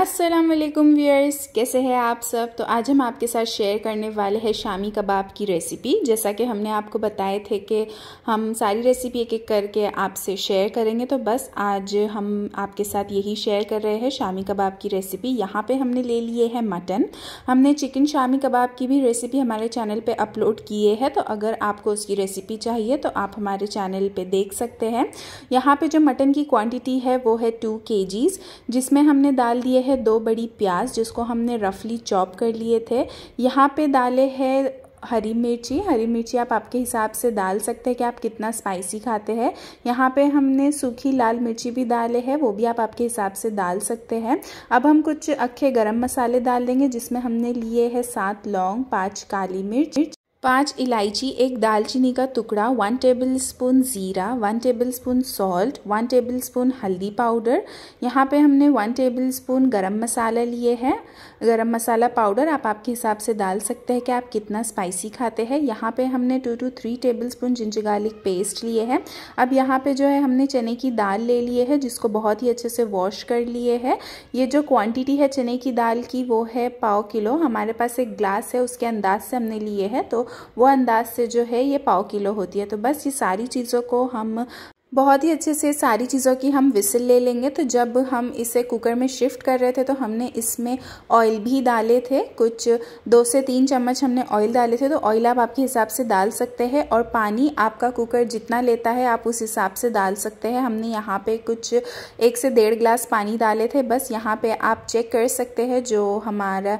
अस्सलाम वालेकुम व्यूअर्स कैसे हैं आप सब तो आज हम आपके साथ शेयर करने वाले हैं शामी कबाब की रेसिपी जैसा कि हमने आपको बताए थे कि हम सारी रेसिपी एक एक करके आपसे शेयर करेंगे तो बस आज हम आपके साथ यही शेयर कर रहे हैं शामी कबाब की रेसिपी यहाँ पे हमने ले लिए है मटन हमने चिकन शामी कबाब की भी रेसिपी हमारे चैनल पर अपलोड किए है तो अगर आपको उसकी रेसिपी चाहिए तो आप हमारे चैनल पर देख सकते हैं यहाँ पर जो मटन की क्वान्टिटी है वो है टू के जिसमें हमने डाल दिए है दो बड़ी प्याज जिसको हमने रफली चॉप कर लिए थे यहाँ पे डाले हैं हरी मिर्ची हरी मिर्ची आप आपके हिसाब से डाल सकते हैं कि आप कितना स्पाइसी खाते हैं यहाँ पे हमने सूखी लाल मिर्ची भी डाले हैं वो भी आप आपके हिसाब से डाल सकते हैं अब हम कुछ अखे गरम मसाले डाल देंगे जिसमें हमने लिए हैं सात लौंग पाँच काली मिर्च पाँच इलायची एक दालचीनी का टुकड़ा वन टेबल स्पून ज़ीरा one tablespoon salt one tablespoon हल्दी पाउडर यहाँ पे हमने वन टेबल स्पून गर्म मसाला लिए हैं गरम मसाला पाउडर आप आपके हिसाब से डाल सकते हैं कि आप कितना स्पाइसी खाते हैं यहाँ पे हमने two two three tablespoon ginger garlic paste लिए हैं अब यहाँ पर जो है हमने चने की दाल ले लिए है जिसको बहुत ही अच्छे से वॉश कर लिए है ये जो क्वान्टिटी है चने की दाल की वो है पाओ किलो हमारे पास एक ग्लास है उसके अंदाज से हमने लिए है तो वो अंदाज से जो है ये पाव किलो होती है तो बस ये सारी चीज़ों को हम बहुत ही अच्छे से सारी चीज़ों की हम विसिल ले लेंगे तो जब हम इसे कुकर में शिफ्ट कर रहे थे तो हमने इसमें ऑयल भी डाले थे कुछ दो से तीन चम्मच हमने ऑयल डाले थे तो ऑयल आप आपके हिसाब से डाल सकते हैं और पानी आपका कुकर जितना लेता है आप उस हिसाब से डाल सकते हैं हमने यहाँ पे कुछ एक से डेढ़ ग्लास पानी डाले थे बस यहाँ पर आप चेक कर सकते हैं जो हमारा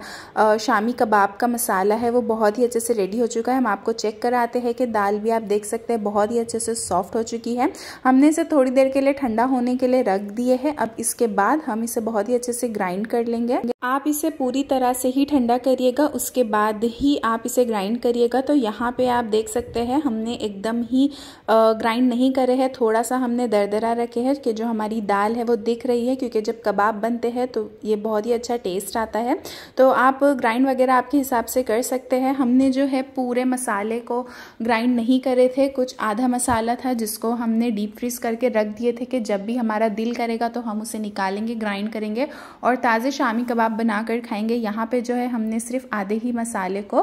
शामी कबाब का मसाला है वो बहुत ही अच्छे से रेडी हो चुका है हम आपको चेक कराते हैं कि दाल भी आप देख सकते हैं बहुत ही अच्छे से सॉफ्ट हो चुकी है हमने इसे थोड़ी देर के लिए ठंडा होने के लिए रख दिए है अब इसके बाद हम इसे बहुत ही अच्छे से ग्राइंड कर लेंगे आप इसे पूरी तरह से ही ठंडा करिएगा उसके बाद ही आप इसे ग्राइंड करिएगा तो यहाँ पे आप देख सकते हैं हमने एकदम ही ग्राइंड नहीं करे हैं थोड़ा सा हमने दरदरा रखे हैं कि जो हमारी दाल है वो दिख रही है क्योंकि जब कबाब बनते हैं तो ये बहुत ही अच्छा टेस्ट आता है तो आप ग्राइंड वगैरह आपके हिसाब से कर सकते हैं हमने जो है पूरे मसाले को ग्राइंड नहीं करे थे कुछ आधा मसाला था जिसको हमने डीप फ्रीज करके रख दिए थे कि जब भी हमारा दिल करेगा तो हम उसे निकालेंगे ग्राइंड करेंगे और ताज़े शामी कबाब बना बनाकर खाएंगे यहाँ पे जो है हमने सिर्फ आधे ही मसाले को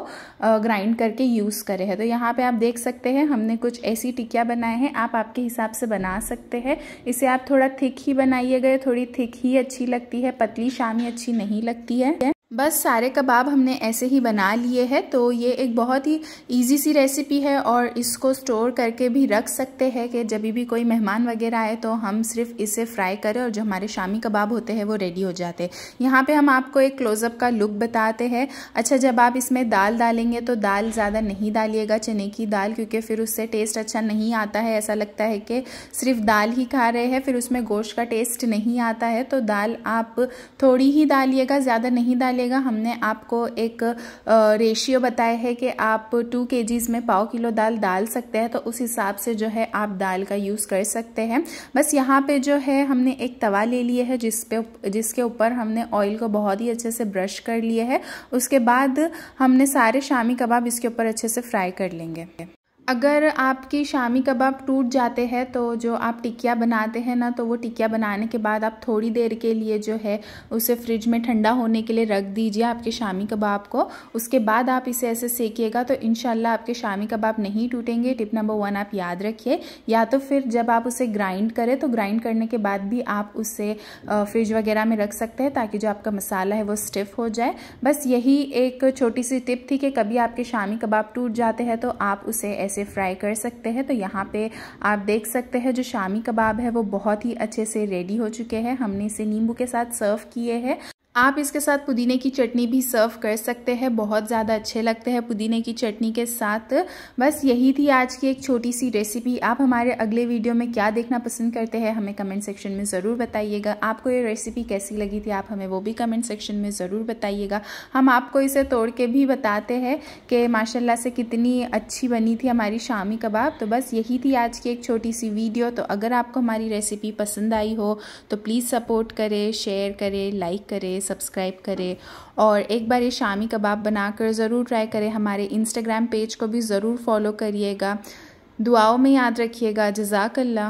ग्राइंड करके यूज़ करे हैं तो यहाँ पे आप देख सकते हैं हमने कुछ ऐसी टिकिया बनाए हैं आप आपके हिसाब से बना सकते हैं इसे आप थोड़ा थिक ही बनाइएगा थोड़ी थिक ही अच्छी लगती है पतली शामी अच्छी नहीं लगती है बस सारे कबाब हमने ऐसे ही बना लिए हैं तो ये एक बहुत ही इजी सी रेसिपी है और इसको स्टोर करके भी रख सकते हैं कि जब भी कोई मेहमान वगैरह आए तो हम सिर्फ इसे फ्राई करें और जो हमारे शामी कबाब होते हैं वो रेडी हो जाते हैं यहाँ पे हम आपको एक क्लोज़अप का लुक बताते हैं अच्छा जब आप इसमें दाल डालेंगे तो दाल ज़्यादा नहीं डालिएगा चने की दाल क्योंकि फिर उससे टेस्ट अच्छा नहीं आता है ऐसा लगता है कि सिर्फ दाल ही खा रहे हैं फिर उसमें गोश्त का टेस्ट नहीं आता है तो दाल आप थोड़ी ही डालिएगा ज़्यादा नहीं डालिए मिलेगा हमने आपको एक रेशियो बताया है कि आप टू के में पाव किलो दाल डाल सकते हैं तो उस हिसाब से जो है आप दाल का यूज़ कर सकते हैं बस यहाँ पे जो है हमने एक तवा ले लिया है जिस पे जिसके ऊपर हमने ऑयल को बहुत ही अच्छे से ब्रश कर लिया है उसके बाद हमने सारे शामी कबाब इसके ऊपर अच्छे से फ्राई कर लेंगे अगर आपकी शामी कबाब टूट जाते हैं तो जो आप टिकिया बनाते हैं ना तो वो टिकिया बनाने के बाद आप थोड़ी देर के लिए जो है उसे फ्रिज में ठंडा होने के लिए रख दीजिए आपके शामी कबाब को उसके बाद आप इसे ऐसे सेकिएगा तो इन आपके शामी कबाब नहीं टूटेंगे टिप नंबर वन आप याद रखिए या तो फिर जब आप उसे ग्राइंड करें तो ग्राइंड करने के बाद भी आप उसे फ्रिज वगैरह में रख सकते हैं ताकि जो आपका मसाला है वो स्टिफ हो जाए बस यही एक छोटी सी टिप थी कि कभी आपके शामी कबाब टूट जाते हैं तो आप उसे ऐसे इसे फ्राई कर सकते हैं तो यहाँ पे आप देख सकते हैं जो शामी कबाब है वो बहुत ही अच्छे से रेडी हो चुके हैं हमने इसे नींबू के साथ सर्व किए हैं आप इसके साथ पुदीने की चटनी भी सर्व कर सकते हैं बहुत ज़्यादा अच्छे लगते हैं पुदीने की चटनी के साथ बस यही थी आज की एक छोटी सी रेसिपी आप हमारे अगले वीडियो में क्या देखना पसंद करते हैं हमें कमेंट सेक्शन में ज़रूर बताइएगा आपको ये रेसिपी कैसी लगी थी आप हमें वो भी कमेंट सेक्शन में ज़रूर बताइएगा हम आपको इसे तोड़ के भी बताते हैं कि माशाला से कितनी अच्छी बनी थी हमारी शामी कबाब तो बस यही थी आज की एक छोटी सी वीडियो तो अगर आपको हमारी रेसिपी पसंद आई हो तो प्लीज़ सपोर्ट करें शेयर करें लाइक करें सब्सक्राइब करें और एक बार ये शामी कबाब बनाकर ज़रूर ट्राई करें हमारे इंस्टाग्राम पेज को भी ज़रूर फॉलो करिएगा दुआओं में याद रखिएगा जजाकल्ला